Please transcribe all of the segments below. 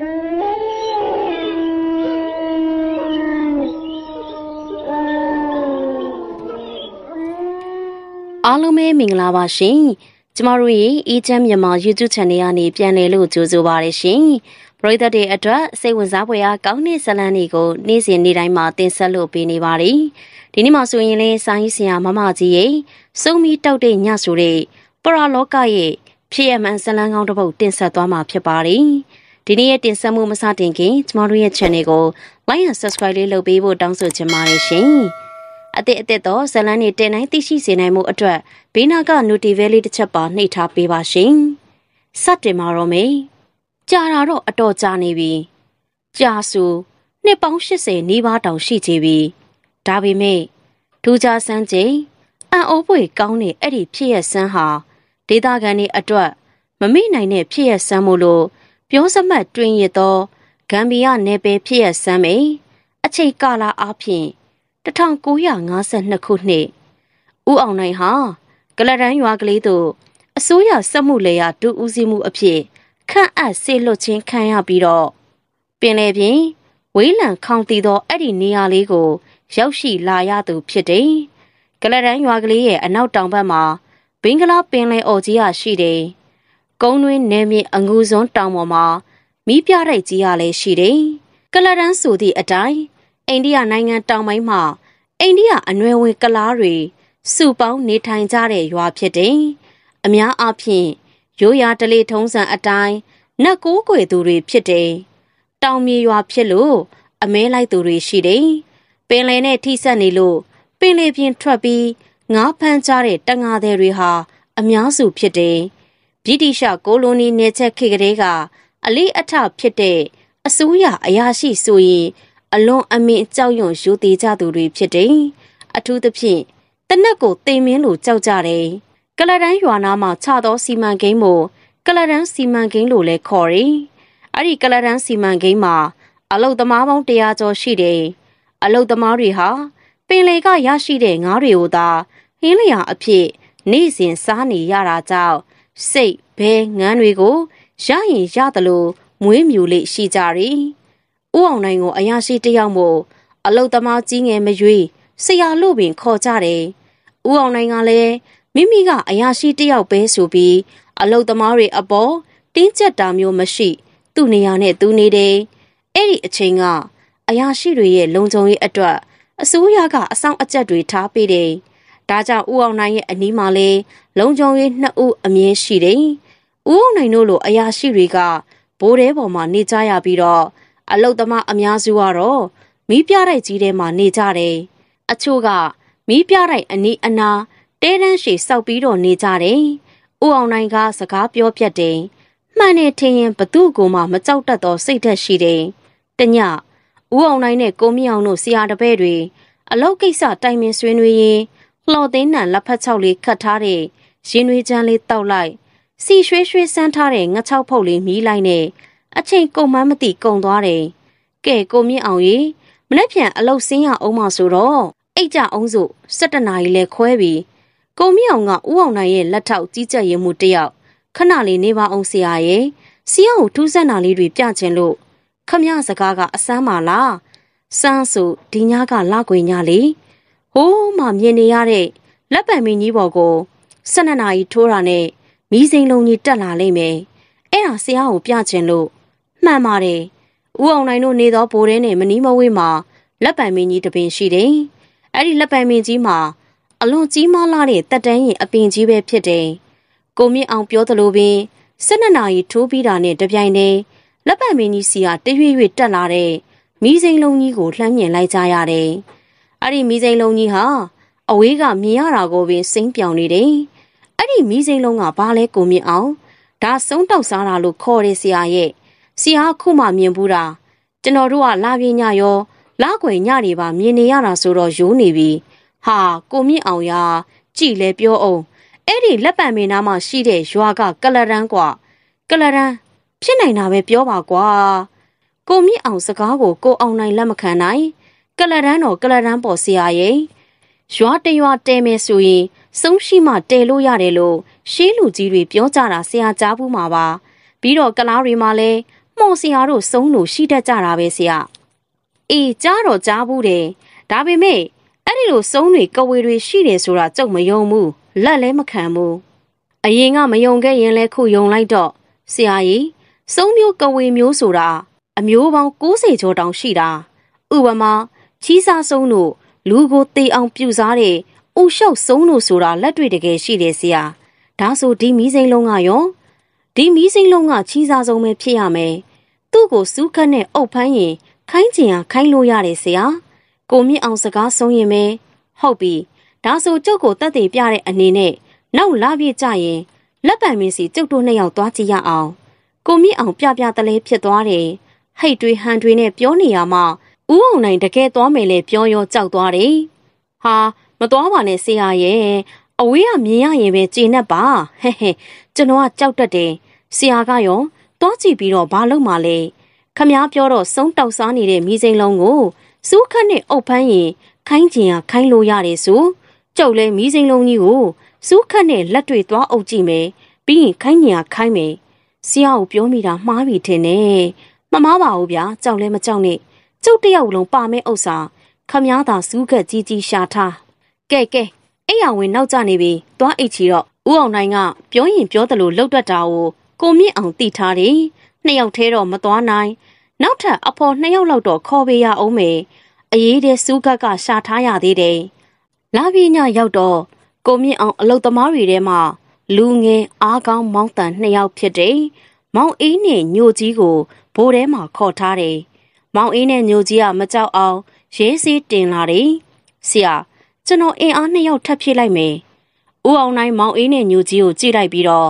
အားလုံးပဲမင်္ဂလာပါရှင်။ကျမတို့ရဲ့ Agent မြန်မာ YouTube Channel ကနေပြန်လည်လို့ကြိုဆိုပါရရှင်။ပရိသတ်တွေအတွက်စိတ်ဝင်စားဖွယ်အားကောင်းတဲ့ဇာတ်လမ်းတွေကိုနေ့စဉ်နေ့တိုင်းမှာတင်ဆက်လို့ပေးနေပါတယ်။ဒီနေ့မှဆိုရင်လည်းစာရေးဆရာမမကြီးရဲ့စုံမီတောက်တဲ့ညဆိုတဲ့ပရာလောကရဲ့ဖြစ်ရမှန်ဇာတ်လမ်းကောင်းတစ်ပုဒ်တင်ဆက်သွားမှာဖြစ်ပါတယ်။ဒီနေ့ရဲ့တင်ဆက်မှုမစတင်ခင်ကျမတို့ရဲ့ channel ကို like and subscribe လေးလုပ်ပေးဖို့တောင်းဆိုချင်ပါတယ်ရှင်။အသစ်အသစ်သောဇလန်းတွေတင်တိုင်းသိရှိစေနိုင်မှုအတွက်ဘေးနာက notification လေးတစ်ချက်ပါနှိပ်ထားပေးပါရှင်။စတင်ပါတော့မယ်။ကြာတာတော့အတော်ကြာနေပြီ။ကြာဆိုနှစ်ပေါင်း80နီးပါးတောင်ရှိကြပြီ။ဒါပေမဲ့ထူးခြားစမ်းချိန်အံ့ဩဖွယ်ကောင်းတဲ့အဲ့ဒီဖြစ်ရဆန်းဟာဒေသခံတွေအတွက်မမေ့နိုင်တဲ့ဖြစ်ရဆန်းမို့လို့ပြုံးစမတ်တွင်ရသောဂမ်ဘီယာနယ်ပယ်ဖြစ်ရဆမ်းမိန်အချိန်ကာလအပြင်1952ခုနှစ်ဦးအောင်နိုင်ဟာကလရန်ရွာကလေးသို့အစိုးရစက်မှုလေယာဒုဦးစီးမှုအဖြစ်ခန့်အပ်ဆေလွတ်ချင်းခံရပြီးတော့ပင်လေပင် ဝေးလံခေါင်တီသောအဲ့ဒီနေရာလေးကိုရောက်ရှိလာရသူ ဖြစ်တယ်။ကလရန်ရွာကလေးရဲ့အနောက်တောင်ဘက်မှာဘင်္ဂလားပင်လယ်အော်ကြီးရရှိတယ်။ကုန်းတွင်းနယ်မြေအငူဆုံးတောင်ပေါ်မှာမီးပြတိုက်ကြီးရလည်းရှိတယ်။ကလရန်ဆိုသည့်အတိုင်းအိန္ဒိယနိုင်ငံတောင်ပိုင်းမှာအိန္ဒိယအနွယ်ဝင်ကလားတွေစုပေါင်းနေထိုင်ကြတဲ့ရွာဖြစ်တယ်။အများအားဖြင့်ရိုးရာတလေထုံးစံအတိုင်းနတ်ကိုးကွယ်သူတွေဖြစ်တယ်။တောင်မြေရွာဖြစ်လို့အမဲလိုက်သူတွေရှိတယ်။ပင်လယ်နဲ့ထိစပ်နေလို့ပင်လယ်ပြင်ထွက်ပြီးငါးဖမ်းကြတဲ့တငါသည်တွေဟာ အများစုဖြစ်တယ်။ဗြိတိရှကိုလိုနီနယ်ချက်ခေကလေးကအလေးအထဖြစ်တဲ့အစိုးရအရာရှိဆိုရင်အလွန်အမင်းကြောက်ရွံ့ရိုသေကြသူတွေ ဖြစ်တယ်။အထူးသဖြင့်တနက်ကိုတိမ်မင်းလိုကြောက်ကြတယ်။ကလရန်ရွာနာမှာခြသောစီမံကိန်းကိုကလရန်စီမံကိန်းလို့လည်းခေါ်တယ်။အဲ့ဒီကလရန်စီမံကိန်းမှာ အလုတ်သမားပေါင်း100ကျော်ရှိတယ်။အလုတ်သမားတွေဟာပင်လေကရရှိတဲ့ငါးတွေကိုသာဟင်းလျာအဖြစ် နေ့စဉ်စားနေရတာကြောင့်စိတ်ဘဲငန်းတွေကို ရရင်ရသလိုမွေးမြူလေးရှိကြရီဥအောင်နိုင်ကို အရာရှိတယောက်မို့အလုတ်သမားကြီးငယ်မရွေးဆရာလို့ပင်ခေါ်ကြတယ်ဥအောင်နိုင်ကလည်းမိမိက အရာရှိတယောက်ပဲဆိုပြီး အလုတ်သမားတွေအပေါ်တင်းကျပ်တာမျိုးမရှိ သူ့နေရာနဲ့သူနေတယ်အဲ့ဒီအချိန်ကအရာရှိတွေရဲ့လုံခြုံရေးအတွက်အစိုးရကအဆောင်အကျက်တွေထားပေးတယ်။ဒါကြောင့်ဦးအောင်နိုင်ရဲ့အနီးမှာလည်းလုံခြုံရေးနှစ်ဦးအမြင်ရှိတယ်။ဦးအောင်နိုင်တို့လိုအရာရှိတွေကဘိုးတဲပေါ်မှာနေကြရပြီးတော့အလုတ်သမားအများစုကတော့မီးပြတိုက်ကြီးထဲမှာနေကြတယ်။အချို့ကမီးပြတိုက်အနီးအနားတဲတန်းရှည်စောက်ပြီးတော့နေကြတယ်။ဦးအောင်နိုင်က စကားပြောပြတယ်။မှန်တယ်ထင်ရင်ဘသူ့ကိုမှမကြောက်တတ်သောစိတ်ဓာတ်ရှိတယ်။တညဦးအောင်နိုင်နဲ့ကိုမြင့်အောင်တို့ဆရာတပည့်တွေအလောက်ကိစ္စတိုင်ပင်ဆွေးနွေးရင်းလှော်သိန်းနံလက်ဖက်ချောက်လေးခတ်ထားတဲ့ရင်နွေးချမ်းလေးတောက်လိုက်စီရွှေရွှေစမ်းထားတဲ့ငချောက်ဖုတ်လေးမြည်လိုက်နဲ့အချိန်ကုန်မှမသိကုန်သွားတယ်။ကဲကိုမြင့်အောင်ရေမနေ့ပြန်အလုတ်ဆင်းရအောင်မဆိုတော့အိတ်ကြအောင်စို့7နာရီလဲခွဲပြီ။ကိုမြင့်အောင်ကဦးအောင်နိုင်ရဲ့လက်ထောက်ကြီးကြပ်ရင်မှုတယောက်ခဏလေးနေပါအောင်ဆရာရဲ့စီအောင်ထူးဆန်းတာလေးတွေပြချင်လို့ခမရစကားကအစမ်းပါလား။စမ်းဆိုဒီညကလာခွေညလေး။ဟိုးမှမြင်နေရတဲ့လက်ပံမင်းကြီးပေါ်ကို၁၂နာရီထိုးတာနဲ့မီးစိမ်လုံးကြီးတက်လာလိမ့်မယ်။အဲ့ဒါဆရာကိုပြချင်လို့မှန်ပါတယ်။ဦးအောင်နိုင်တို့နေသောဘိုးတဲနဲ့မနီးမဝေးမှာလက်ပံမင်းကြီးတပင်ရှိတယ်။အဲ့ဒီလက်ပံမင်းကြီးမှာအလွန်ကြီးမားလာတဲ့တက်တန်းရင်အပင်ကြီးပဲဖြစ်တယ်။ကိုမြင့်အောင်ပြောသလိုပင်၁၂နာရီထိုးပြီးတာနဲ့တပြိုင်တည်းလက်ပံမင်းကြီးစီကတရွေ့ရွေ့တက်လာတဲ့မီးစိမ်လုံးကြီးကိုလှမ်းမြင်လိုက်ကြရတယ်။အဲ့ဒီမီးစိမ်းလုံးကြီးဟာအဝေးကမြင်ရတာကိုပင်စိမ့်ပြောင်နေတယ်။အဲ့ဒီမီးစိမ်းလုံးကဘာလဲကိုမြင့်အောင်ဒါဆုံးတောက်စားတာလို့ခေါ်တယ်ဆရာရဲ့ဆရာခုမှမြင်ဘူးတာ ကျွန်တော်တို့ကလာပြညရောလာခွေညတွေပါမြင်နေရတာဆိုတော့ယိုးနေပြီဟာကိုမြင့်အောင်ရာကြည်လဲပြောအောင်အဲ့ဒီလက်ပံမင်းသားမှရှိတဲ့ရွာကကလရန်ကွာကလရန်ဖြစ်နိုင်တာပဲပြောပါကွာကိုမြင့်အောင်စကားကိုကိုအောင်နိုင်လက်မခံနိုင်ကလရန်တော်ကလရန်ပေါ်ဆရာရဲ့ရွာတရွာတဲမယ်ဆိုရင်ဆုံးရှိမှတဲလို့ရတယ်လို့ရှေးလူကြီးတွေပြောကြတာဆရာကြားဘူးမှာပါပြီးတော့ကလားတွေမှာလည်းမှုံဆရာတို့ဆုံးလို့ရှိတတ်ကြတာပဲဆရာအေးကြားတော့ကြားဘူးတယ်ဒါပေမဲ့အဲ့ဒီလိုဆုံးတွေကဝေတွေ ရှိတယ်ဆိုတာကြုံမယုံဘူးလက်လည်းမခံဘူးအရင်ကမယုံခဲ့ရင်လဲခုယုံလိုက်တော့ဆရာကြီးဆုံးမျိုးကဝေမျိုးဆိုတာအမျိုးပေါင်း60ကျော်တောင်ရှိတာဥပမာချီးစားဆုံးတို့လူကိုတေအောင်ပြူစားတဲ့ဥရှောက်ဆုံးတို့ဆိုတာလက်တွေ့တကယ်ရှိတယ်ဆရာဒါဆိုဒီမီးစိမ်းလုံးကရောဒီမီးစိမ်းလုံးကချီးစားဆုံးပဲဖြစ်ရမယ်သူ့ကိုစူးခတ်နဲ့အုပ်ဖမ်းရင်ခိုင်းချင်ဟာခိုင်းလို့ရတယ်ဆရာကိုမြင့်အောင်စကားဆုံးရင်ပဲဟုတ်ပြီဒါဆိုကျုပ်ကိုတတ်သိပြတဲ့အနေနဲ့နောက်လာပြည့်ကြရင်လက်ပံမင်းစီကျုပ်တို့နှစ်ယောက်သွားကြည့်ရအောင် ကိုမြင့်အောင်ပြပြတလဲဖြစ်သွားတယ်ဟိတ်တွေးဟန်တွေးနဲ့ပြောနေရမှာ။ဦးအောင်နိုင်တကယ်သွားမယ်လဲပြောရောကြောက်သွားတယ်။ဟာမသွားပါနဲ့ဆရာရဲ့အဝေးကမြင်ရရင်ပဲကျေနပ်ပါဟဲ့ဟဲ့ကျွန်တော်ကကြောက်တတ်တယ်ဆရာကရောသွားကြည့်ပြီးတော့ဘာလုပ်မှလဲခမားပြောတော့ဆုံးတောက်စားနေတဲ့မိစိန်လုံးကိုစူးခတ်နဲ့အုပ်ဖမ်းရင်ခိုင်းကျင်ဟာခိုင်းလို့ရတယ်ဆိုကြောက်လဲမိစိန်လုံးကြီးကိုစူးခတ်နဲ့လက်တွေသွားအုပ်ကြည့်မယ်ပြီးရင်ခိုင်းကျင်ဟာခိုင်းမယ်ဆရာကိုပြောမိတာမှားပြီထင်တယ်မမှားပါဘူးဗျာကြောက်လဲမကြောက်နဲ့ကျုပ်တယောက်လုံးပါမဲ့ဥစ္စာခမားသာစူးကက်ကြီးကြီးရှာထားကဲကဲအဲ့ရဝင်နောက်ကျနေပြီသွားအိတ်ချီတော့ဦးအောင်နိုင်က ပြောရင်ပြောသလိုလှုပ်တတ်တာကိုကိုမြင့်အောင်သိထားတယ်နှစ်ယောက်သေးတော့မသွားနိုင် နောက်ထပ်အဖေါ်နှစ်ယောက်လောက်တော့ခေါ်ပေးရအောင်မယ်အေးတဲ့စူးကက်ကရှာထားရသေးတယ်လာပြညရောက်တော့ကိုမြင့်အောင်အလုတ်သမားတွေထဲမှာ လူငယ်အားကောင်းမောင်းတန်နှစ်ယောက်ဖြစ်တယ်မောင်အေးနဲ့ညိုကြီးကိုဘိုးထဲမှာခေါ်ထားတယ်မောင်အေးနဲ့ညိုကြီးကမကြောက်အောင်ရေးစည်းတင်လာတယ်။ဆရာကျွန်တော်အင်အားနှစ်ယောက်ထပ်ဖြည့်လိုက်မယ်။ဦးအောင်နိုင်မောင်အေးနဲ့ညိုကြီးကိုကြည့်လိုက်ပြီးတော့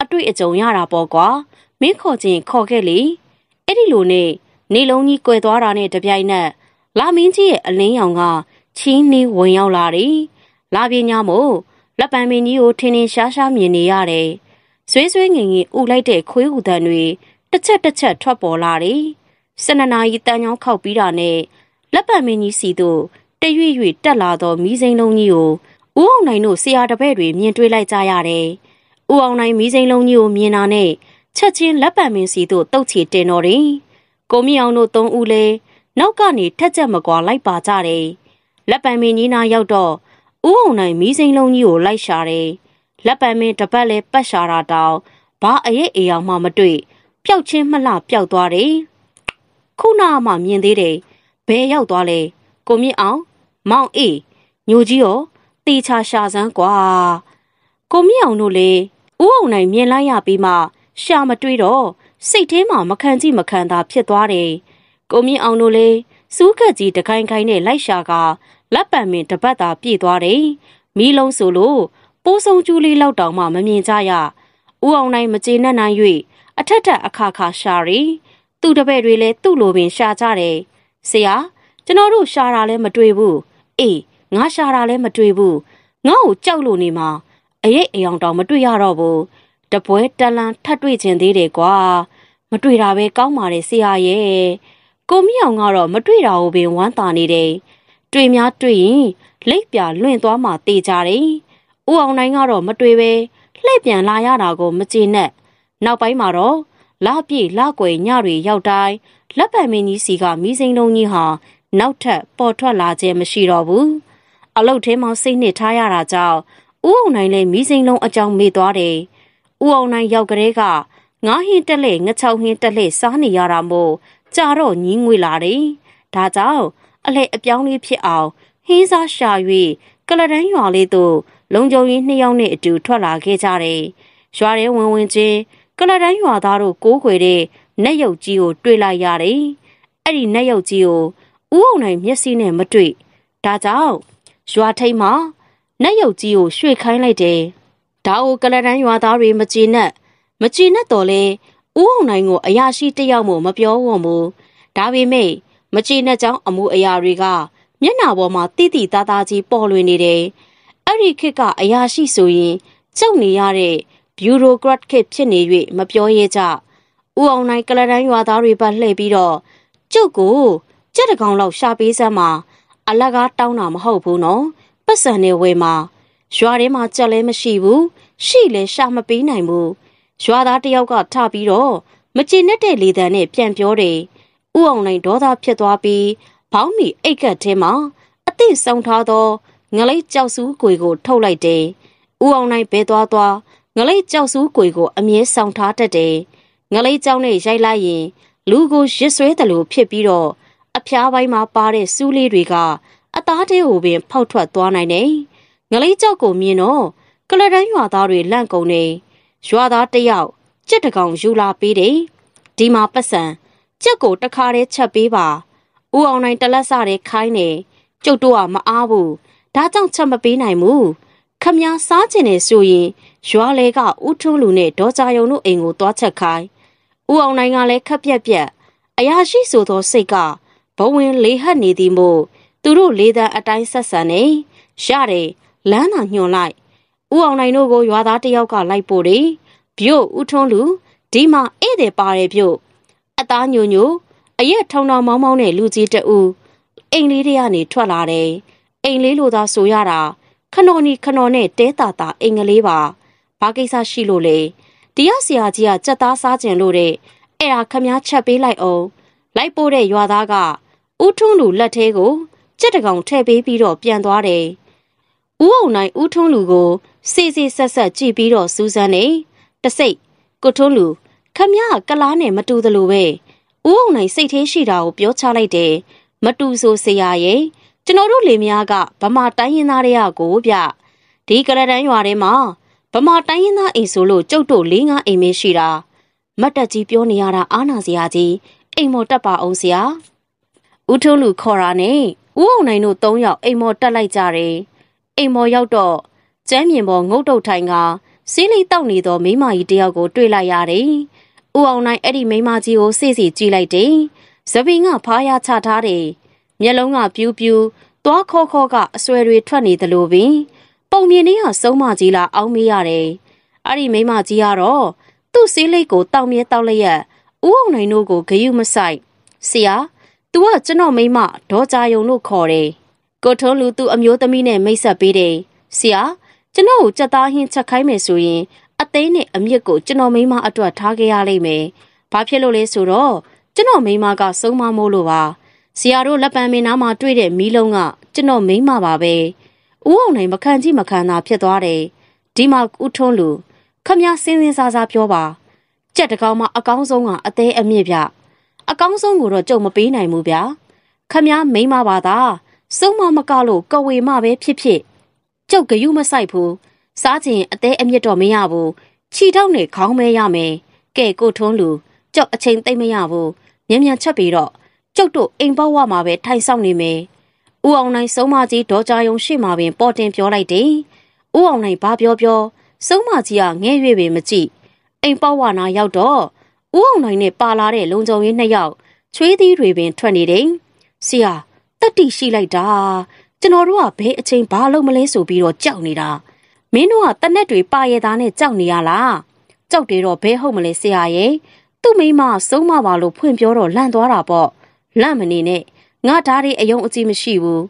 အတွေ့အကြုံရတာပေါ့ကွာ။မင်းခေါ်ချင်းခေါ်ခဲ့လေ။အဲ့ဒီလိုနဲ့နေလုံးကြီးကွယ်သွားတာနဲ့တပြိုင်နက်လာမင်းကြီးရဲ့အလင်းရောင်ကချင်းနှီးဝင်ရောက်လာတယ်။လာပြင်းညာမို့လက်ပံမင်းကြီးကိုထင်းထင်းရှားရှားမြင်နေရတယ်။ဆွေးဆွေးငင်ငင်ဥလိုက်တဲ့ခွေးဟူတန်တွေတစ်ချက်တစ်ချက်ထွက်ပေါ်လာတယ်။12နာရီတန်ချောင်းခောက်ပြီးတာနဲ့လက်ပံမင်းကြီးစီတို့တရွေ့ရွေ့တက်လာသောမီးစိမ်းလုံးကြီးကိုဦးအောင်နိုင်တို့ဆရာတပည့်တွေမြင်တွေ့လိုက်ကြရတယ်။ဦးအောင်နိုင်မီးစိမ်းလုံးကြီးကိုမြင်တာနဲ့ချက်ချင်းလက်ပံမင်းစီတို့တုတ်ချေတင်တော်တယ်။ကိုမြအောင်တို့သုံးဦးလဲနောက်ကနေထက်ချက်မကွာလိုက်ပါကြတယ်။လက်ပံမင်းကြီးနာရောက်တော့ဦးအောင်နိုင်မီးစိမ်းလုံးကြီးကိုလိုက်ရှာတယ်။လက်ပံမင်းတပတ်လဲပတ်ရှာတာတောင်ဘာအရေးအေအောင်မှမတွေ့ပျောက်ချင်းမှလှပျောက်သွားတယ်။ခုနမှမြင်သေးတယ်ဘယ်ရောက်သွားလဲကိုမြင့်အောင် မောင်အေးညိုကြီးရောတေချာရှာစမ်းကွာကိုမြင့်အောင်တို့လေဥအောင်နိုင်မြင်လိုက်ရပြီးမှရှာမတွေ့တော့စိတ်ထဲမှာမခံကြည့်မခံသာဖြစ်သွားတယ်ကိုမြင့်အောင်တို့လေစူးကက်ကြီးတခိုင်ခိုင်နဲ့လိုက်ရှာကလက်ပံပင်တပတ်သာပြည့်သွားတယ်မီးလုံးဆိုလို့ပိုးဆုံးကျူးလေးလောက်တောင်မှမမြင်ကြရဥအောင်နိုင်မကျေနပ်နိုင်၍အထက်ထက်အခါခါရှာရီသူ့တပည့်တွေလည်းသူ့လိုပင်ရှာကြတယ်။ဆရာကျွန်တော်တို့ရှာတာလည်းမတွေ့ဘူး။အေးငါရှာတာလည်းမတွေ့ဘူး။ငါ့ကိုကြောက်လို့နေမှာအရေးအယောင်တောင်မတွေ့ရတော့ဘူး။တပွဲတလန်းထပ်တွေ့ခြင်းသေးတယ်ကွာ။မတွေ့တာပဲကောင်းပါတယ်ဆရာရဲ့။ကိုမြောင်ကတော့မတွေ့တာကိုပင်ဝမ်းသာနေတယ်။တွေ့များတွေ့ရင်လိပ်ပြလွင့်သွားမှတေကြတယ်။ဦးအောင်နိုင်ကတော့မတွေ့ပဲလှည့်ပြန်လာရတာကိုမကျေနပ်။နောက်ပိုင်းမှာတော့လပြည့်လကွယ်ညတွေရောက်တိုင်းလက်ပံမင်းကြီးစီကမိစိန်လုံးကြီးဟာနောက်ထပ်ပေါ်ထွက်လာခြင်းမရှိတော့ဘူးအလုတ်ထဲမှာစိတ်နှစ်ထားရတာကြောင့်ဥအောင်နိုင်လည်းမိစိန်လုံးအကြောင်းမေ့သွားတယ်ဥအောင်နိုင်ရောက်ကလေးကငါဟင်းတက်လေငချောင်းဟင်းတက်လေစားနေရတာမို့ကြာတော့ညင်းငွေလာတယ်ဒါကြောင့်အလှအပြောင်းလေးဖြစ်အောင်ဟင်းစားရှာ၍ကလဒန်းရွာလေးသို့လုံကြုံရင်းနှစ်ယောက်နဲ့အတူထွက်လာခဲ့ကြတယ်ရွာထဲဝင်ဝင်ချင်းကလတန်းရွာသားတို့ကိုးခွေတဲ့နက်ရုပ်ကြီးကို တွေ့လိုက်ရတယ်။အဲ့ဒီနက်ရုပ်ကြီးကိုဥုံနိုင်မျက်စိနဲ့မတွေ့။ဒါကြောင့်ရွာထိပ်မှာနက်ရုပ်ကြီးကိုရွှေ့ခိုင်းလိုက်တယ်။ဒါအိုကလတန်းရွာသားတွေမကျေနပ်မကျေနပ်တော့လဲဥုံနိုင်ကို အရာရှိတယောက်မှမပြောဝံ့ဘူး။ဒါပေမဲ့မကျေနပ်ကြောင်းအမှုအရာတွေကမျက်နှာပေါ်မှာတိတိသားသားကြီးပေါ်လွင်နေတယ်။အဲ့ဒီခေတ်ကအရာရှိဆိုရင်ကြုံနေရတဲ့ယူရိုကရတ်ခစ်ဖြစ်နေ၍မပြောရဲကြဦးအောင်နိုင်ကလဒန်းရွာသားတွေဘက်လှည့်ပြီးတော့ကျုပ်ကိုကြက်တကောင်လောက်ရှာပေးစမ်းမှာ အလကားတောင်းတာမဟုတ်ဘူးနော်ပတ်စံနေဝယ်မှာ ရွာထဲမှာကြက်လည်းမရှိဘူးရှိလည်းရှာမပေးနိုင်ဘူးရွာသားတယောက်ကထပြီးတော့မကျေနပ်တဲ့လေသံနဲ့ပြန်ပြောတယ်ဥအောင်နိုင်ဒေါသဖြစ်သွားပြီးဘောင်းမီအိတ်ကတ်ထဲမှာ အသည့်ဆောင်ထားသောငလိပ်ကြောက်စုကွေကို ထုတ်လိုက်တယ်ဥအောင်နိုင်ဘဲသွားသွားငလိတ်ကြောက်စုကိုကိုအမြဲဆောင်ထားတတ်တယ်ငလိတ်ကြောက်နဲ့ရိုက်လိုက်ရင်လူကိုရစ်ဆွဲတယ်လို့ဖြစ်ပြီးတော့အဖျားပိုင်းမှာပါတဲ့စူးလေးတွေကအသားသေးကိုပင်ဖောက်ထွက်သွားနိုင်တယ်ငလိတ်ကြောက်ကိုမြင်တော့ကလဒန်းရွာသားတွေလန့်ကုန်နေရွာသားတယောက်ကြက်တကောင်ယူလာပေးတယ်ဒီမှာပတ်စံကြက်ကိုတခါတည်းချက်ပေးပါဥအောင်နိုင်တလက်စတဲ့ခိုင်းနေကျုပ်တို့ကမအားဘူးဒါကြောင့်ချက်မပေးနိုင်ဘူးခမည်းစားကျင်နေဆိုရင်ရွာလေကဦးထွန်းလူနဲ့ဒေါ်ကြာယုံတို့အိမ်ကိုသွားချက်ခိုင်းဦးအောင်နိုင်ကလည်းခက်ပြက်ပြက်အရာရှိဆိုသောစိတ်ကဘဝင်လေဟတ်နေသည်မို့သူတို့လေတံအတိုင်းဆက်ဆံနေရတယ်လမ်းသာညွန်လိုက်ဦးအောင်နိုင်တို့ကိုရွာသားတယောက်ကလိုက်ပို့တယ်ပြို့ဦးထွန်းလူဒီမှာဧည့်သည်ပါတယ်ပြို့အသားညိုညိုအရက်ထောင်ထောင်မောင်းမောင်းနဲ့လူကြီးတအူအိမ်လေးတွေကနေထွက်လာတယ်အိမ်လေးလိုသာဆိုရတာခနော်နီခနော်နဲ့တဲတာတာအိမ်ကလေးပါဘာကိစ္စရှိလို့လဲတရားဆရာကြီးကစက်သားစားကြင်လို့တဲ့အဲ့ဒါခမားချက်ပေးလိုက်အောင်လိုက်ပို့တဲ့ရွာသားကဥထုံးလူလက်သေးကိုကြက်တကောင်ထည့်ပေးပြီးတော့ပြန်သွားတယ်ဥအောင်နိုင်ဥထုံးလူကိုစေစေဆက်ဆက်ကြည့်ပြီးတော့စူးစမ်းနေတစိတ်ကိုထုံးလူခမရကလားနဲ့မတူသလိုပဲဥုံနိုင်စိတ်သေးရှိတာကိုပြောချလိုက်တယ်မတူဆိုဆရာရဲ့ကျွန်တော်တို့လေမယားကဗမာတိုင်းရင်းသားတွေကကိုဗျဒီကရတန်းရွာထဲမှာဗမာတိုင်းရင်းသားအိမ်ဆိုလို့ကျုပ်တို့၄၅အိမ်ပဲရှိတာမတ်တက်ကြီးပြောနေရတာအားနာစရာကြီးအိမ်မော်တက်ပါအောင်စရာဦးထုံးလူခေါ်တာနဲ့ဦးအောင်နိုင်တို့၃ယောက်အိမ်မော်တက်လိုက်ကြတယ်အိမ်မော်ရောက်တော့ကျမ်းမြင်ပေါ်ငုတ်တုတ်ထိုင်ကစီးလေးတောက်နေသောမိမကြီးတယောက်ကို တွေ့လိုက်ရတယ်ဦးအောင်နိုင်အဲ့ဒီမိမကြီးကိုစိတ်စီကြည့်လိုက်တယ်ဇပင်ကဖားရချထားတယ်မျက်လုံးကပြူးပြူးသွားခေါခေါကအဆွဲတွေထွက်နေသလိုပင်ပုံမြင်လေးဟာဆုံးမကြီးလာအောင်မေးရတယ်။အဲ့ဒီမိမကြီးကတော့သူ့ဆေးလိပ်ကိုတောင်မြဲတောက်လျက်ဦးအောင်နိုင်တို့ကိုဂယုမဆိုင်ဆရာ तू ကကျွန်တော်မိမဒေါ်ကြာယုံတို့ခေါ်တယ်။ကိုထုံးလူသူ့အမျိုးသမီးနဲ့မိတ်ဆက်ပေးတယ်။ဆရာကျွန်တော်ကိုစက်သားဟင်းချက်ခိုင်းမယ်ဆိုရင် အသိနဲ့အမြစ်ကိုကျွန်တော်မိမအတွက်ထားခဲ့ရလိမ့်မယ်။ဘာဖြစ်လို့လဲဆိုတော့ကျွန်တော်မိမက ဆုံးမမို့လို့ပါ။ဆရာတို့လက်ပံမင်းနားမှာတွေ့တဲ့မီးလုံးကကျွန်တော်မိမ့်မပါပဲဦးအောင်နိုင်မခံကြည့်မခံသာဖြစ်သွားတယ်ဒီမှာဥထုံးလူခမည်းစင်းစင်းစားစားပြောပါကြက်တကောင်မှအကောင်းဆုံးကအသေးအမြင့်ဗျအကောင်းဆုံးကိုတော့ကြုံမပေးနိုင်ဘူးဗျာခမည်းမိမ့်မပါသာစုံမမကလို့ကဝေမပဲဖြစ်ဖြစ်ကြုတ်ကယူမဆိုင်ဘူးစားချင်အသေးအမြင့်တော့မရဘူးခြိထောက်နဲ့ခေါင်းမဲရမယ်ကဲကိုထုံးလူကြောက်အချိန်သိမ့်မရဘူးမြန်မြန်ချက်ပြီးတော့ကျုပ်တို့အိမ်ဘဝမှာပဲထိုင်ဆောင်နေမယ်။ဦးအောင်နိုင်ဆုံးမကြီးဒေါ်ကြာယုံရှိမှပင်ပေါ်တင်ပြောလိုက်တယ်။ဦးအောင်နိုင်ဘာပြောပြောဆုံးမကြီးကငဲ့၍ပင်မကြည့်။အိမ်ပေါ့ဝနာရောက်တော့ဦးအောင်နိုင်နဲ့ပါလာတဲ့လုံကြုံရေးနှစ်ယောက်ချွေးသီးတွေပင်ထွက်နေတယ်။ဆရာတတ်တိရှိလိုက်တာကျွန်တော်တို့ကဘယ်အချိန်ဘာလုပ်မလဲဆိုပြီးတော့ကြောက်နေတာ။မင်းတို့ကတနက်တွေပါရတာနဲ့ကြောက်နေရလား။ကြောက်တယ်တော့ဘဲဟုတ်မလဲဆရာရဲ့။သူ့မိမဆုံးမပါလို့ဖွင့်ပြောတော့လန့်သွားတာပေါ့။လန့်မနေနဲ့ငါဓာတ်တွေအယုံအကြည်မရှိဘူးဥ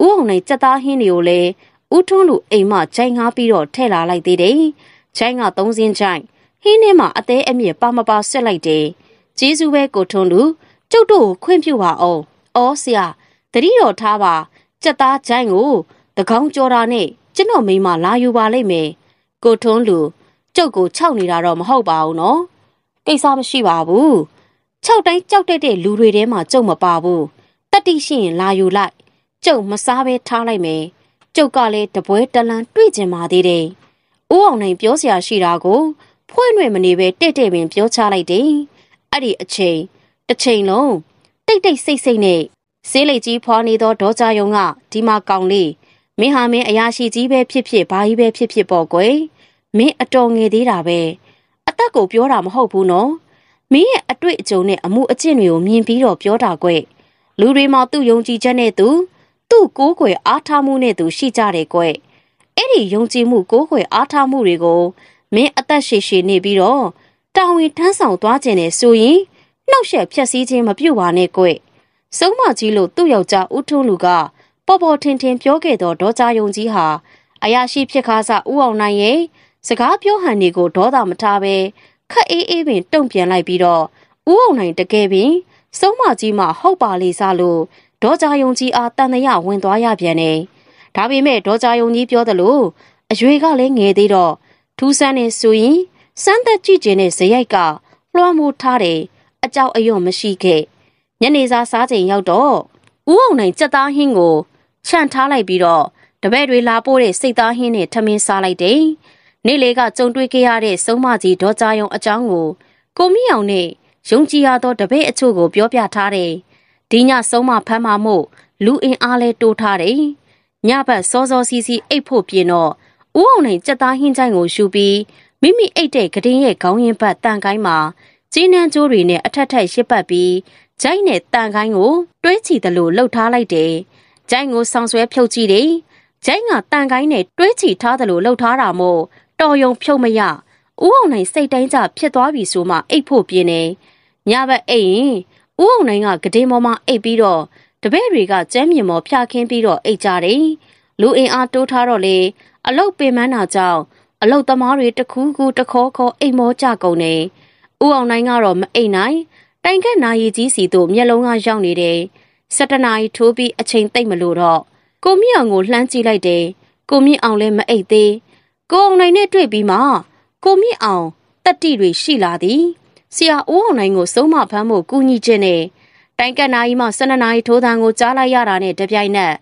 အောင်နိုင်စက်သားဟင်းတွေကိုလည်းဥထုံးလူအိမ်မှခြိုင်ငါပြီးတော့ထည့်လာလိုက်သေးတယ်ခြိုင်ကသုံးစင်းခြိုင်ဟင်းထဲမှာအသေးအမြစ်ပါမပါဆက်လိုက်တယ်ကျေးဇူးပဲကိုထုံးလူ ကျုပ်တို့ကိုခွင့်ပြုပါအောင်အော်ဆရာတတိတော်ထားပါစက်သားခြိုင်ကိုတကောင်ကြော်တာနဲ့ကျွန်တော်မိမလာယူပါလိမ့်မယ်ကိုထုံးလူကျုပ်ကိုခြောက်နေတာတော့မဟုတ်ပါဘူးနော်ကိစ္စမရှိပါဘူးချောက်တိုင်းကြောက်တဲ့တဲ့လူတွေထဲမှာကြုံမပါဘူးတတိရှိရင်လာယူလိုက်ကြုံမစားပဲထားလိုက်မယ်ကျုပ်ကလည်းတပွဲတလန်းတွေ့ကျင်ပါသေးတယ်။ဦးအောင်နိုင်ပြောစရာရှိတာကိုဖွင့်ရွယ်မနေပဲတဲ့တဲ့ပင်ပြောချလိုက်တယ်။အဲ့ဒီအချိန်တစ်ချိန်လုံးတိတ်တိတ်ဆိတ်ဆိတ်နဲ့ဈေးလိတ်ကြီးဖွာနေသောဒေါ်ကြယုံကဒီမှာကောင်လေးမင်းဟာမင်းအရာရှိကြီးပဲဖြစ်ဖြစ်ဘာကြီးပဲဖြစ်ဖြစ်ပေါ့ကွယ်မင်းအတော်ငယ်သေးတာပဲအသက်ကိုပြောတာမဟုတ်ဘူးနော်မင်းရဲ့အတွေ့အကြုံနဲ့အမှုအကျင့်တွေကိုမြင်ပြီးတော့ပြောတာကွလူတွေမှာသူ့ယုံကြည်ချက်နဲ့သူသူ့ကိုးကွယ်အားထားမှုနဲ့သူရှိကြတယ်ကွအဲ့ဒီယုံကြည်မှုကိုးကွယ်အားထားမှုတွေကိုမင်းအသက်ရှည်ရှည်နေပြီးတော့တာဝန်ထမ်းဆောင်သွားခြင်းနဲ့ဆိုရင်နှောက်ယှက်ဖျက်ဆီးခြင်းမပြုပါနဲ့ကွဆုံးမကြီးလို့သူ့ယောက်ျားဦးထွန်းလူကပေါ်ပေါ်ထင်ထင်ပြောခဲ့တော့ဒေါ်ကြာယုံကြီးဟာအရာရှိဖြစ်ခါစဦးအောင်နိုင်ရဲ့စကားပြောဟန်တွေကိုဒေါသမထားပဲခက်အေးအေးပင် တုံ့ပြန်လိုက်ပြီးတော့ဦးအောင်နိုင်တကယ်ပင်ဆုံးမကြီးမှဟုတ်ပါလေစားလို့ဒေါ်ကြာယုံကြီးအားတန်တရာဝင်သွားရပြန်တယ်။ဒါပေမဲ့ဒေါ်ကြာယုံကြီးပြောသလိုအရွေကလည်းငယ်သေးတော့ထူးဆန်းနေဆိုရင်စမ်းသက်ကြည့်ခြင်းနဲ့ဇရိုက်က လွှမ်းမိုးထားတယ်အကြောက်အရွံ့မရှိခဲ့။ညနေစာစားချိန်ရောက်တော့ဦးအောင်နိုင်စက်သားဟင်းကိုခြံထားလိုက်ပြီးတော့တပည့်တွေလာပို့တဲ့စိတ်သားဟင်းနဲ့ထမင်းစားလိုက်တယ်။နေ့လေကကြုံတွေ့ခဲ့ရတဲ့ဆုံးမကြီးဒေါ်ကြာယုံအကြောင်းကိုကိုမိအောင်နဲ့ယုံကြည်ရသောတပည့်အချို့ကိုပြောပြထားတယ်။ဒီညဆုံးမဖမ်းမမို့လူအင်အားလဲတိုးထားတယ်။ညဘက်စောစောစီစီအိတ်ဖို့ပြင်တော့ဥအောင်နဲ့ကြက်သားဟင်းချိုင်းကိုရှူပြီးမိမိအိတ်တဲ့ကတင်းရဲ့ခေါင်းရင်းဘက်တန်ကိုင်းမှာကျင်းနှန်းကျိုးတွေနဲ့အထက်ထက်ရစ်ပတ်ပြီးဂျိုင်းနဲ့တန်ကိုင်းကို တွဲချီတယ်လို့လှုပ်ထားလိုက်တယ်။ဂျိုင်းကိုဆောင်ဆွဲဖြုတ်ကြည့်တယ်။ဂျိုင်းကတန်ကိုင်းနဲ့တွဲချီထားတယ်လို့လှုပ်ထားတာမို့တော်ယုံဖြုတ်မရဥအောင်နိုင်စိတ်တိုင်းကျဖြစ်သွားပြီဆိုမှအိတ်ဖို့ပြင်းနေညဘက်အိတ်ရင်ဥအောင်နိုင်ကဂဒင်းပေါ်မှာအိတ်ပြီးတော့တပည့်တွေကကျမ်းမြင်ပေါ်ဖျာခင်းပြီးတော့အိတ်ကြတယ်လူအင်အားတိုးထားတော့လေအလုတ်ပင်မနာကြောင့်အလုတ်သမားတွေတခူးခူးတခေါခေါအိတ်မောကြကုန်နေဥအောင်နိုင်ကတော့မအိတ်နိုင်တိုင်ခက်နာရီကြီးစီတို့မျက်လုံးကရောက်နေတယ်စတနာရီထိုးပြီးအချိန်သိမ့်မလို့တော့ကိုမြင့်အောင်ကိုလှမ်းကြည့်လိုက်တယ်ကိုမြင့်အောင်လည်းမအိတ်သေးကိုအောင်နိုင်နဲ့တွေ့ပြီးမှကိုမြင့်အောင်တက်တိတွေရှိလာသည်ဆရာအိုးအောင်နိုင်ကိုဆုံးမဖမ်းဖို့ကူညီခြင်းနဲ့တိုင်ကတ်နာကြီးမှ12နာရီထိုးတန်းကိုကြားလိုက်ရတာနဲ့တပြိုင်နက်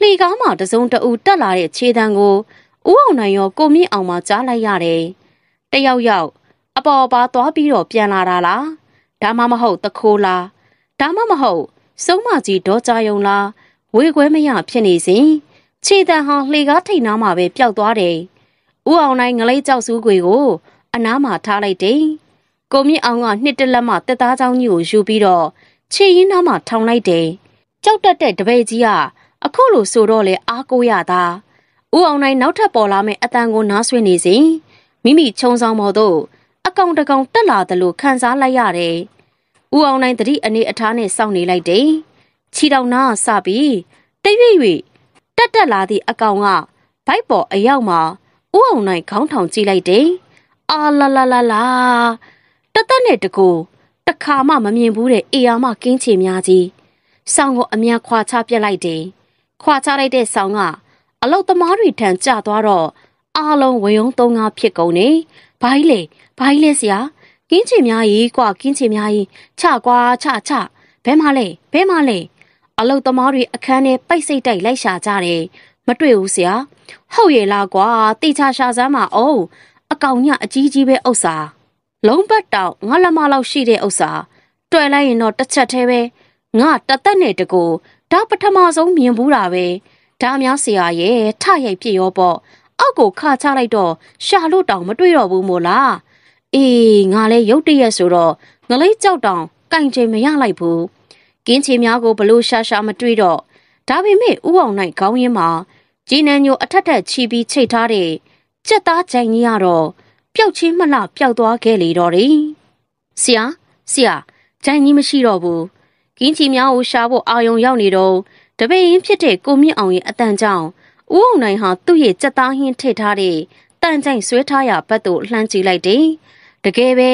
လှေကောင်းမှတစုံတဦးတက်လာတဲ့ခြေတန်းကိုဦးအောင်နိုင်ရော ကိုမြင့်အောင်မှကြားလိုက်ရတယ်။တယောက်ယောက်အပေါ်ပါသွားပြီးတော့ပြန်လာတာလား။ဒါမှမဟုတ်တခိုးလား။ဒါမှမဟုတ်ဆုံးမကြီးဒေါ်ကြယုံလား။ဝေခွဲမရဖြစ်နေစဉ်ခြေတန်းဟာလှေကားထိတ်နားမှပဲပျောက်သွားတယ်။ဦးအောင်နိုင်ငလိတ်ကြောက်စုခွေကိုအနားမှာထားလိုက်တယ်။ကိုမြင့်အောင်ကနှစ်တလက်မှတက်သားချောင်းကြီးကိုယူပြီးတော့ခြေရင်းနားမှာထောင်လိုက်တယ်။ကြောက်တက်တဲ့တပည့်ကြီးကအခုလိုဆိုတော့လေအားကိုရတာဦးအောင်နိုင်နောက်ထပ်ပေါ်လာမယ့်အတန်ကိုနားဆွေးနေစဉ်မိမိခြုံဆောင်ပေါ်သို့အကောင်တကောင်တက်လာသလိုခံစားလိုက်ရတယ်။ဦးအောင်နိုင်တတိအနေအထားနဲ့စောင့်နေလိုက်တယ်။ခြေတောင်နာဆပြီးတရွေ့ရွေ့တက်တက်လာသည့်အကောင်ကဘိုက်ပေါ်အရောက်မှာ။ဦးအောင်နိုင်ခေါင်းထောင်ကြည့်လိုက်တယ်။အာလာလာလာလာတသက်နဲ့တကိုတခါမှမမြင်ဘူးတဲ့အေယာမကင်းချေများကြီး။ဆောင်းကိုအမြန်ခွာချပြက်လိုက်တယ်။ခွာချလိုက်တဲ့ဆောင်းကအလုတ်သမားတွေထံကျသွားတော့အားလုံးဝေယုံသုံးကားဖြစ်ကုန်နေ။ဘိုင်းလေဘိုင်းလေဆရာကင်းချေများကြီးကွာကင်းချေများကြီးချကွာချချဘဲမလဲဘဲမလဲအလုတ်သမားတွေအခန်းထဲပိတ်စိတ်တိုက်လိုက်ရှာကြတယ်။မတွေ့ဘူးဆရာဟုတ်ရဲ့လားကွာတိချာရှာစမ်းပါအိုးအကောင်ညအကြီးကြီးပဲဥစ္စာ လုံးပတ်တောင်ငါလက်မလောက်ရှိတဲ့ဥစ္စာ တွေ့လိုက်ရင်တော့တစ်ချက်သေးပဲငါတသက်နဲ့တကူဒါပထမဆုံးမြင်ဘူးတာပဲဒါများဆရာရဲ့ထရိုက်ပြစ်ရောပေါ့အောက်ကိုခါချလိုက်တော့ရှာလို့တောင်မတွေ့တော့ဘူးမို့လားအေးငါလဲရုတ်တရက်ဆိုတော့ငလေးကြောက်တောင်ကင်ချိန်မရလိုက်ဘူးကင်းချေများကိုဘလို့ရှာရှာမတွေ့တော့ဒါပေမဲ့ဥအောင်နိုင်ခေါင်းရင်းမှာဂျင်းနန်ညို အထက်ထက်ချီပြီးချိတ်ထားတဲ့ကြက်သားကြိုင်ကြီးကတော့ပျောက်ချင်းမလှပျောက်သွားခဲ့လေတော့တယ်။ဆရာဆရာကြိုင်ကြီးမရှိတော့ဘူး။ကင်းချီများကိုရှာဖို့အာယုံရောက်နေတော့တပည့်ရင်းဖြစ်တဲ့ကိုမြင့်အောင်ရဲ့အတန်ကြောင့်ဥအောင်နိုင်ဟာသူ့ရဲ့ကြက်သားဟင်းထည့်ထားတဲ့တန်ကြိုင်ဆွဲထားရဘက်သို့လှမ်းကြည့်လိုက်တယ်။တကယ်ပဲ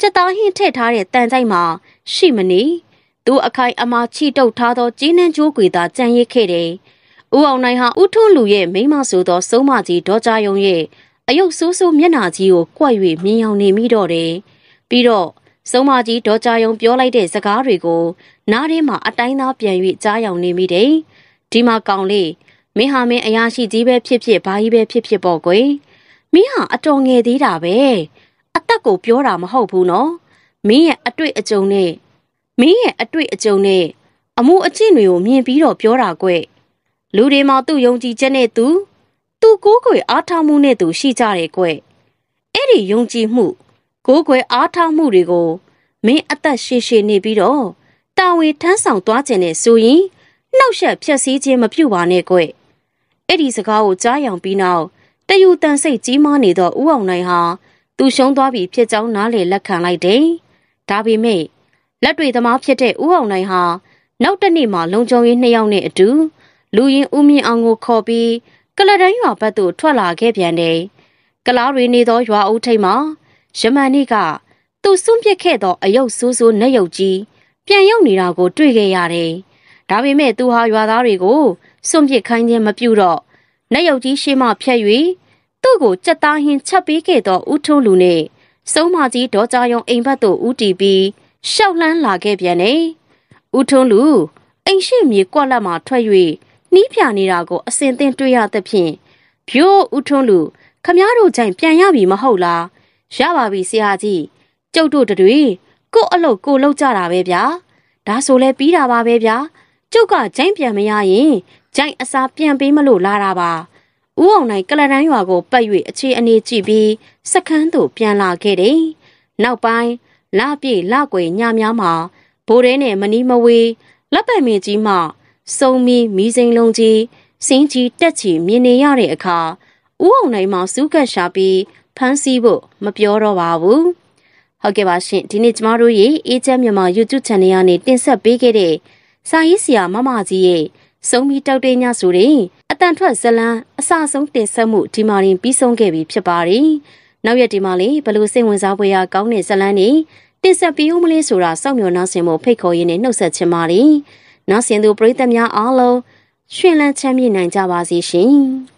ကြက်သားဟင်းထည့်ထားတဲ့တန်ကြိုင်မှာ ရှိမနေသူအခိုင်အမာချိတုပ်ထားသောကျင်းနှန်းကျိုးကွေသာကြံရစ်ခဲ့တယ်။ဦးအောင်နိုင်ဟာဦးထွန်းလူရဲ့မိမဆိုသောဆုံးမကြီးဒေါ်ကြယုံရဲ့အယုတ်ဆိုးဆိုးမျက်နှာကြီးကိုကြွက်၍မြင်အောင်နေမိတော့တယ်။ပြီးတော့ဆုံးမကြီးဒေါ်ကြယုံပြောလိုက်တဲ့စကားတွေကို နားထဲမှာအတိုင်းသားပြန်၍ကြားယောင်နေမိတယ်။ဒီမှာကောင်လေးမင်းဟာမင်းအရာရှိကြီးပဲဖြစ်ဖြစ်ဘာကြီးပဲဖြစ်ဖြစ်ပေါ့ကွယ်။မင်းဟာအတော်ငယ်သေးတာပဲ။အသက်ကိုပြောတာမဟုတ်ဘူးနော်။မင်းရဲ့အတွေ့အကြုံနဲ့မင်းရဲ့အတွေ့အကြုံနဲ့အမှုအကျင့်တွေကိုမြင်ပြီးတော့ပြောတာကွလူတွေမှာသူ့ယုံကြည်ချက်နဲ့သူ သူကိုးကွယ်အားထားမှုနဲ့သူရှိကြတယ်ကွအဲ့ဒီယုံကြည်မှု ကိုးကွယ်အားထားမှုတွေကိုမင်းအသက်ရှည်ရှည်နေပြီးတော့တာဝန်ထမ်းဆောင်သွားခြင်းနဲ့ဆိုရင်နှောက်ယှက်ဖြက်စီးခြင်းမပြုပါနဲ့ကွအဲ့ဒီစကားကိုကြားယောင်ပြီးနောက်တယူတန်စိတ်ကြီးမားနေသောဦးအောင်နိုင်ဟာသူရှုံးသွားပြီဖြစ်ကြောင်းနားလေလက်ခံလိုက်တယ်ဒါပေမဲ့လက်တွေ့သမားဖြစ်တဲ့ဦးအောင်နိုင်ဟာနောက်တနေ့မှာလုံခြုံရေးနှစ်ယောက်နဲ့အတူလူရင်ဦးမြင့်အောင်ကိုခေါ်ပြီးကလဒန်းရွာဘက်သို့ထွက်လာခဲ့ပြန်တယ်။ကလားတွေနေသောရွာအုပ်ထိပ်မှာယမန်နေ့ကသူ့စွန့်ပစ်ခဲ့သောအယုတ်ဆိုးဆိုးနှရုပ်ကြီးပြန်ရောက်နေတာကို တွေ့ခဲ့ရတယ်။ဒါပေမဲ့သူဟာရွာသားတွေကိုစွန့်ပစ်ခိုင်းခြင်းမပြုတော့နှရုပ်ကြီးရှေ့မှဖြတ်၍သူ့ကိုကြက်သားဟင်းချက်ပေးခဲ့သောဦးထုံးလူနဲ့စုံမကြီးဒေါ်ကြာယုံအိမ်ဘက်သို့ဦးတီးပြီးရှောက်လန်းလာခဲ့ပြန်တယ်။ဦးထွန်းလူ အိမ်ရှိမြေကွက်လက်မှာထွက်၍နှီးပြနေတာကိုအစင်သင်တွေ့ရသဖြင့်ဖြိုးဦးထွန်းလူ ခမည်းတော်ကြိုင်ပြန်ရပြီမဟုတ်လား။ရပါပြီဆရာကြီး။ကျုပ်တို့တွေကို့အလုပ်ကိုလုပ်ကြတာပဲဗျာ။ဒါဆိုလဲပြီးတာပါပဲဗျာ။ကျုပ်ကကြိုင်ပြန်မရရင်ကြိုင်အစားပြန်ပေးမလို့လာတာပါ။ဦးအောင်နိုင်ကလရန်ရွာကိုပတ်၍အခြေအနေကြည့်ပြီးစကန်းသို့ပြန်လာခဲ့တယ်။နောက်ပိုင်းလပြည့်လကွယ်ညများမှာဘိုးရဲနဲ့မနီးမဝေးလက်ပတ်မင်းကြီးမှစုံမီမီစိန်လုံးကြီးစင်းကြီးတက်ချီမြင်နေရတဲ့အခါဥအောင်နိုင်မှာစူးကပ်ရှာပြီးဖမ်းဆီးဖို့မပြောတော့ပါဘူးဟုတ်ကဲ့ပါရှင်ဒီနေ့ကျမတို့ရေအေဂျင့်မြန်မာ YouTube Channel ကနေတင်ဆက်ပေးခဲ့တဲ့စာရေးဆရာမမကြီးရဲ့စုံမီတောက်တဲ့ညဆိုတဲ့အတန်ထွက်ဇလံအစဆုံးတင်ဆက်မှုဒီမာရင်ပြီးဆုံးခဲ့ပြီဖြစ်ပါတယ်။နောက်ရက်ဒီမှာလေဘလို့စိတ်ဝင်စားဖွယ်ရာကောင်းတဲ့ဇလန်းနေတင်ဆက်ပြီးဦးမလဲဆိုတာစောင့်မျှော်နှောင်းဆင်ဖို့ဖိတ်ခေါ်ရင်းနဲ့နှုတ်ဆက်ချင်ပါလေ။နှောင်းဆင်သူပရိသတ်များအားလုံးရှင်လန်းချမ်းမြေ့နိုင်ကြပါစေရှင်။